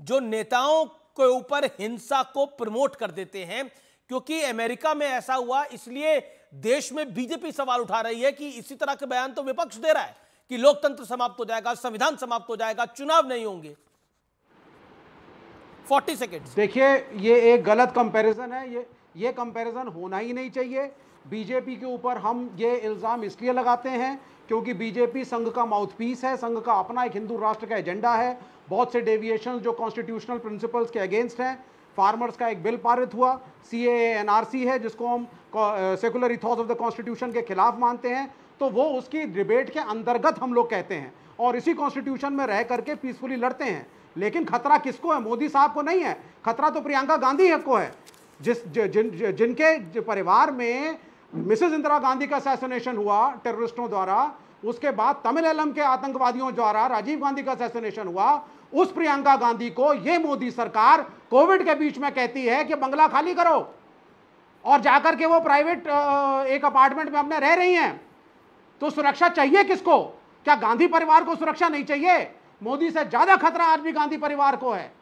जो नेताओं के ऊपर हिंसा को प्रमोट कर देते हैं क्योंकि अमेरिका में ऐसा हुआ इसलिए देश में बीजेपी सवाल उठा रही है कि इसी तरह के बयान तो विपक्ष दे रहा है कि लोकतंत्र समाप्त हो जाएगा संविधान समाप्त हो जाएगा चुनाव नहीं होंगे 40 सेकेंड देखिए ये एक गलत कंपैरिजन है ये ये कंपैरिजन होना ही नहीं चाहिए बीजेपी के ऊपर हम ये इल्ज़ाम इसलिए लगाते हैं क्योंकि बीजेपी संघ का माउथपीस है संघ का अपना एक हिंदू राष्ट्र का एजेंडा है बहुत से डेविएशन जो कॉन्स्टिट्यूशनल प्रिंसिपल्स के अगेंस्ट हैं फार्मर्स का एक बिल पारित हुआ सी एन आर सी है जिसको हम secular ethos of the constitution के खिलाफ मानते हैं तो वो उसकी डिबेट के अंतर्गत हम लोग कहते हैं और इसी कॉन्स्टिट्यूशन में रह करके पीसफुली लड़ते हैं लेकिन खतरा किसको है मोदी साहब को नहीं है खतरा तो प्रियंका गांधी को है जिस जिन जिनके परिवार में मिसेज इंदिरा गांधी का असैसिनेशन हुआ टेररिस्टों द्वारा उसके बाद तमिल एलम के आतंकवादियों द्वारा राजीव गांधी का असैसिनेशन हुआ उस प्रियंका गांधी को यह मोदी सरकार कोविड के बीच में कहती है कि बंगला खाली करो और जाकर के वो प्राइवेट एक अपार्टमेंट में अपने रह रही हैं तो सुरक्षा चाहिए किसको क्या गांधी परिवार को सुरक्षा नहीं चाहिए मोदी से ज़्यादा खतरा आज भी गांधी परिवार को है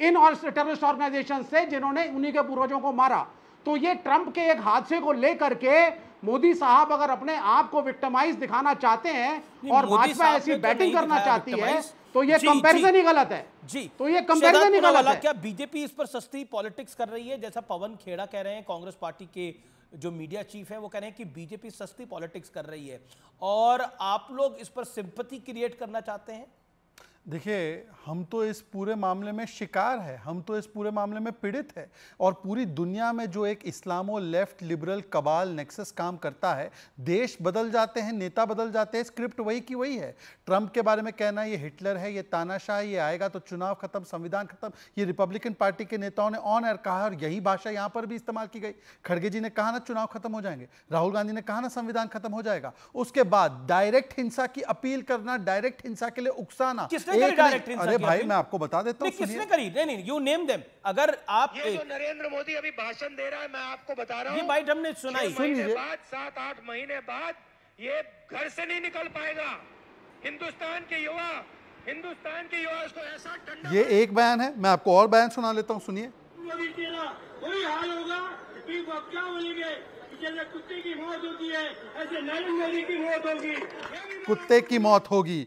इन टेररिस्ट ऑर्गेनाइजेशन से जिन्होंने उन्हीं के पूर्वजों को मारा तो ये ट्रंप के एक हादसे को लेकर के मोदी साहब अगर अपने आप को विक्टमाइज दिखाना चाहते हैं और भाजपा ऐसी बैटिंग तो करना चाहती है तो ये कंपैरिजन ही गलत है जी तो ये कंपैरिजन ही गलत है क्या बीजेपी इस पर सस्ती पॉलिटिक्स कर रही है जैसा पवन खेड़ा कह रहे हैं कांग्रेस पार्टी के जो मीडिया चीफ है वो कह रहे हैं कि बीजेपी सस्ती पॉलिटिक्स कर रही है और आप लोग इस पर सिंपति क्रिएट करना चाहते हैं देखिए हम तो इस पूरे मामले में शिकार है हम तो इस पूरे मामले में पीड़ित है और पूरी दुनिया में जो एक Islamo left liberal cabal nexus काम करता है देश बदल जाते हैं नेता बदल जाते हैं स्क्रिप्ट वही की वही है ट्रंप के बारे में कहना ये हिटलर है ये तानाशाह ये आएगा तो चुनाव खत्म संविधान खत्म ये रिपब्लिकन पार्टी के नेताओं ने ऑन एयर कहा और यही भाषा यहाँ पर भी इस्तेमाल की गई खड़गे जी ने कहा ना चुनाव खत्म हो जाएंगे राहुल गांधी ने कहा ना संविधान खत्म हो जाएगा उसके बाद डायरेक्ट हिंसा की अपील करना डायरेक्ट हिंसा के लिए उकसाना अरे भाई मैं आपको बता देता हूँ किसने करी नहीं नहीं यू नेम देम अगर आप ये जो नरेंद्र मोदी अभी भाषण दे रहा है मैं आपको बता रहा हूँ भाई हमने सुनाई महीने बाद सात आठ महीने बाद ये घर से नहीं निकल पाएगा हिंदुस्तान के युवा हिंदुस्तान के युवा उसको ऐसा ठंडा ये एक बयान है मैं आपको और बयान सुना लेता हूँ सुनिए वही हाल होगा क्या बोलेंगे कुत्ते की मौत होती है ऐसे नरेंद्र मोदी की मौत होगी कुत्ते की मौत होगी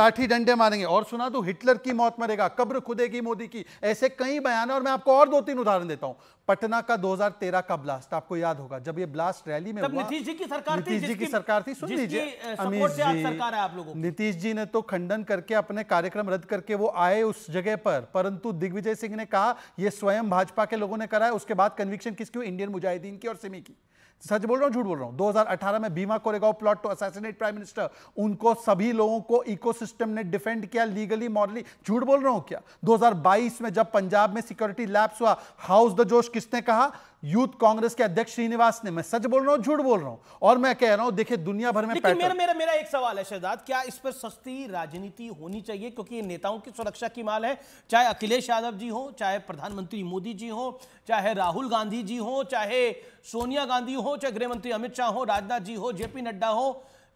लाठी डंडे मारेंगे और सुना दो हिटलर की मौत मरेगा कब्र खुदेगी मोदी की ऐसे कई बयान और मैं आपको और दो तीन उदाहरण देता हूं पटना का 2013 का ब्लास्ट आपको याद होगा जब ये ब्लास्ट रैली में नीतीश जी की सरकार नीतीश जी की सरकार थी सुन लीजिए अमित जी सरकार है आप लोगों नीतीश जी ने तो खंडन करके अपने कार्यक्रम रद्द करके वो आए उस जगह पर परंतु दिग्विजय सिंह ने कहा यह स्वयं भाजपा के लोगों ने करा है उसके बाद कन्विक्शन किसकी हुई इंडियन मुजाहिदीन की और सिमी की सच बोल रहा हूं झूठ बोल रहा हूं 2018 में Bhima Koregaon plot to assassinate prime minister उनको सभी लोगों को इकोसिस्टम ने डिफेंड किया लीगली मॉरली झूठ बोल रहा हूं क्या 2022 में जब पंजाब में सिक्योरिटी लैब्स हुआ हाउस द जोश किसने कहा यूथ कांग्रेस के अध्यक्ष श्रीनिवास ने मैं सच बोल रहा हूँ झूठ बोल रहा हूँ और मैं कह रहा हूँ देखिए दुनिया भर में मेरा मेरा मेरा एक सवाल है शहजाद क्या इस पर सस्ती राजनीति होनी चाहिए क्योंकि नेताओं की सुरक्षा की माल है चाहे अखिलेश यादव जी हो चाहे प्रधानमंत्री मोदी जी हो चाहे राहुल गांधी जी हो चाहे सोनिया गांधी हो चाहे गृहमंत्री अमित शाह हो राजनाथ जी हो जेपी नड्डा हो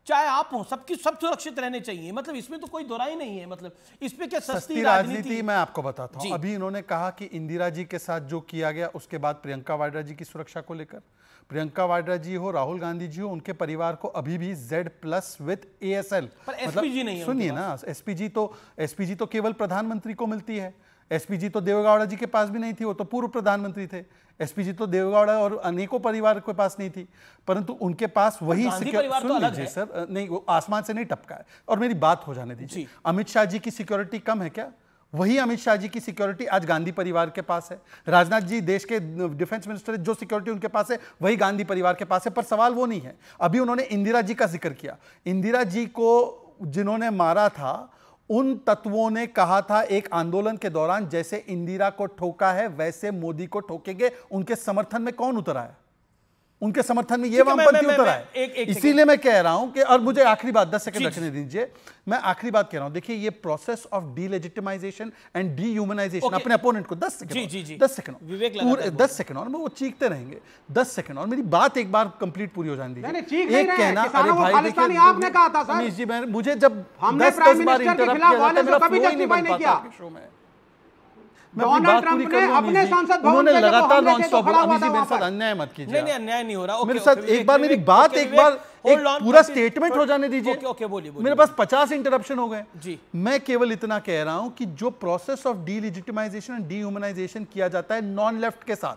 चाहे आप हो सबकी सब सुरक्षित रहने चाहिए मतलब इसमें तो कोई दोराई नहीं है मतलब इसमें क्या सस्ती, सस्ती राजनीति मैं आपको बताता हूँ अभी इन्होंने कहा कि इंदिरा जी के साथ जो किया गया उसके बाद प्रियंका वाड्रा जी की सुरक्षा को लेकर प्रियंका वाड्रा जी हो राहुल गांधी जी हो उनके परिवार को अभी भी Z plus with A S L मतलब सुनिए ना एसपीजी तो एसपीजी तो केवल प्रधानमंत्री को मिलती है एसपीजी तो देवेगौड़ा जी के पास भी नहीं थी वो तो पूर्व प्रधानमंत्री थे एसपीजी तो देवेगौड़ा और अनेकों परिवार के पास नहीं थी परंतु उनके पास वही तो सुन लीजिए तो सर नहीं वो आसमान से नहीं टपका है और मेरी बात हो जाने दीजिए अमित शाह जी की सिक्योरिटी कम है क्या वही अमित शाह जी की सिक्योरिटी आज गांधी परिवार के पास है राजनाथ जी देश के डिफेंस मिनिस्टर जो सिक्योरिटी उनके पास है वही गांधी परिवार के पास है पर सवाल वो नहीं है अभी उन्होंने इंदिरा जी का जिक्र किया इंदिरा जी को जिन्होंने मारा था उन तत्वों ने कहा था एक आंदोलन के दौरान जैसे इंदिरा को ठोका है वैसे मोदी को ठोकेंगे उनके समर्थन में कौन उतरा है उनके समर्थन में ये वामपंथी उतर आए इसीलिए मैं कह रहा हूं कि और मुझे आखिरी बात दस सेकंड रखने दीजिए मैं आखिरी बात कह रहा हूं देखिए ये process of delegitimisation and dehumanisation अपने अपोनेंट को दस सेकंड दस सेकंड दस सेकंड और वो चीखते रहेंगे दस सेकंड और मेरी बात एक बार कंप्लीट पूरी हो जाने दीजिए एक कहना अरे भाई आपने कहा था मुझे जब हमने प्राइम मिनिस्टर के खिलाफ वाले कभी जस्टिफाई नहीं किया केवल इतना कह रहा हूँ की जो process of delegitimisation and dehumanisation किया जाता है नॉन लेफ्ट के साथ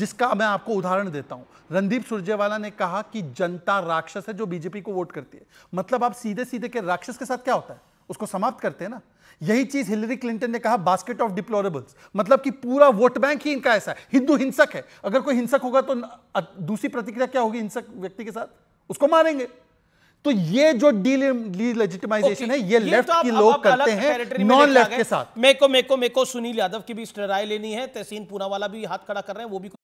जिसका मैं आपको उदाहरण देता हूं रणदीप सुरजेवाला ने कहा कि जनता राक्षस है जो बीजेपी को वोट करती है मतलब आप सीधे सीधे के राक्षस के साथ क्या होता है उसको समाप्त करते हैं ना यही चीज हिलरी क्लिंटन ने कहा बास्केट ऑफ डिप्लोरेबल्स मतलब कि पूरा वोट बैंक ही इनका ऐसा है हिंदू हिंसक है अगर कोई हिंसक होगा तो दूसरी प्रतिक्रिया क्या होगी हिंसक व्यक्ति के साथ उसको मारेंगे तो ये जो डीलेजिटिमाइजेशन okay, है ये, ये लेफ्ट तो की लोग करते हैं नॉन लेफ्ट के साथ मेको मेको मेको सुनील यादव की भी स्टराई लेनी है तहसीन पूनावाला भी हाथ खड़ा कर रहे हैं वो भी